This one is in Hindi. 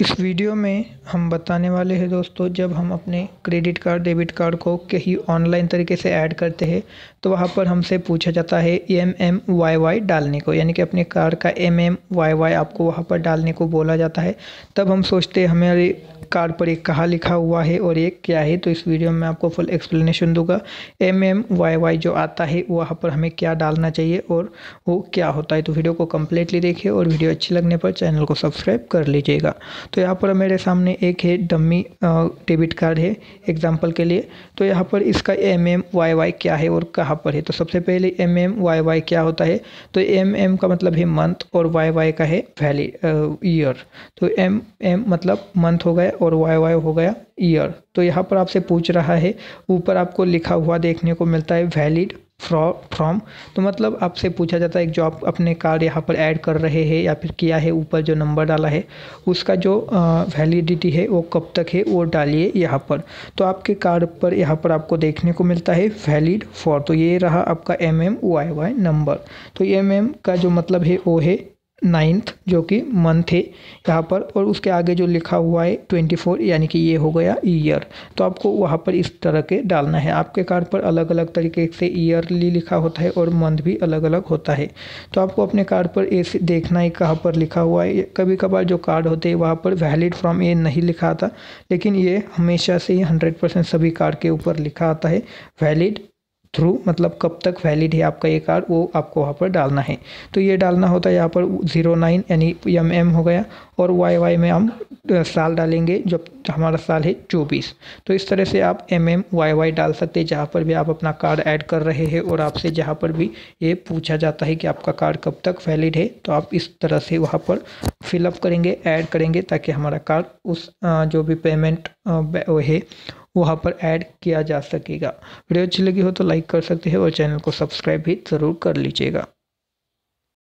इस वीडियो में हम बताने वाले हैं दोस्तों जब हम अपने क्रेडिट कार्ड डेबिट कार्ड को कहीं ऑनलाइन तरीके से ऐड करते हैं तो वहाँ पर हमसे पूछा जाता है एम एम वाई वाई डालने को यानी कि अपने कार्ड का एम एम वाई वाई आपको वहाँ पर डालने को बोला जाता है तब हम सोचते हैं हमारे कार्ड पर एक कहाँ लिखा हुआ है और एक क्या है तो इस वीडियो में आपको फुल एक्सप्लेनेशन दूंगा एम एम वाई वाई जो आता है वहाँ पर हमें क्या डालना चाहिए और वो क्या होता है तो वीडियो को कम्प्लीटली देखिए और वीडियो अच्छी लगने पर चैनल को सब्सक्राइब कर लीजिएगा तो यहाँ पर मेरे सामने एक है डमी डेबिट कार्ड है एग्जाम्पल के लिए तो यहाँ पर इसका एम एम वाई वाई क्या है और कहाँ पर है तो सबसे पहले एम एम वाई वाई क्या होता है तो एम एम का मतलब है मंथ और वाई वाई का है वैली ईयर तो एम एम मतलब मंथ हो गया और वाई वाई हो गया ईयर तो यहाँ पर आपसे पूछ रहा है ऊपर आपको लिखा हुआ देखने को मिलता है वैलिड फ्रॉम तो मतलब आपसे पूछा जाता है कि जो आप अपने कार्ड यहाँ पर ऐड कर रहे हैं या फिर किया है ऊपर जो नंबर डाला है उसका जो वैलिडिटी है वो कब तक है वो डालिए यहाँ पर तो आपके कार्ड पर यहाँ पर आपको देखने को मिलता है वैलिड फॉर तो ये रहा आपका M M Y Y number तो एम एम का जो मतलब है वो है नाइन्थ जो कि मंथ है यहाँ पर और उसके आगे जो लिखा हुआ है ट्वेंटी फोर यानी कि ये हो गया ईयर तो आपको वहाँ पर इस तरह के डालना है आपके कार्ड पर अलग अलग तरीके से ईयरली लिखा होता है और मंथ भी अलग अलग होता है तो आपको अपने कार्ड पर ऐसे देखना है कहाँ पर लिखा हुआ है कभी कभार जो कार्ड होते हैं वहाँ पर वैलिड फ्रॉम ये नहीं लिखा आता लेकिन ये हमेशा से ही हंड्रेड सभी कार्ड के ऊपर लिखा आता है वैलिड थ्रू मतलब कब तक वैलिड है आपका ये कार्ड वो आपको वहाँ पर डालना है तो ये डालना होता है यहाँ पर ज़ीरो नाइन यानी एम एम हो गया और वाई वाई में हम साल डालेंगे जब हमारा साल है चौबीस तो इस तरह से आप एम एम वाई वाई डाल सकते हैं जहाँ पर भी आप अपना कार्ड ऐड कर रहे हैं और आपसे जहाँ पर भी ये पूछा जाता है कि आपका कार्ड कब तक वैलिड है तो आप इस तरह से वहाँ पर फिलअप करेंगे ऐड करेंगे ताकि हमारा कार्ड उस जो भी पेमेंट है वहाँ पर ऐड किया जा सकेगा वीडियो अच्छी लगी हो तो लाइक कर सकते हैं और चैनल को सब्सक्राइब भी ज़रूर कर लीजिएगा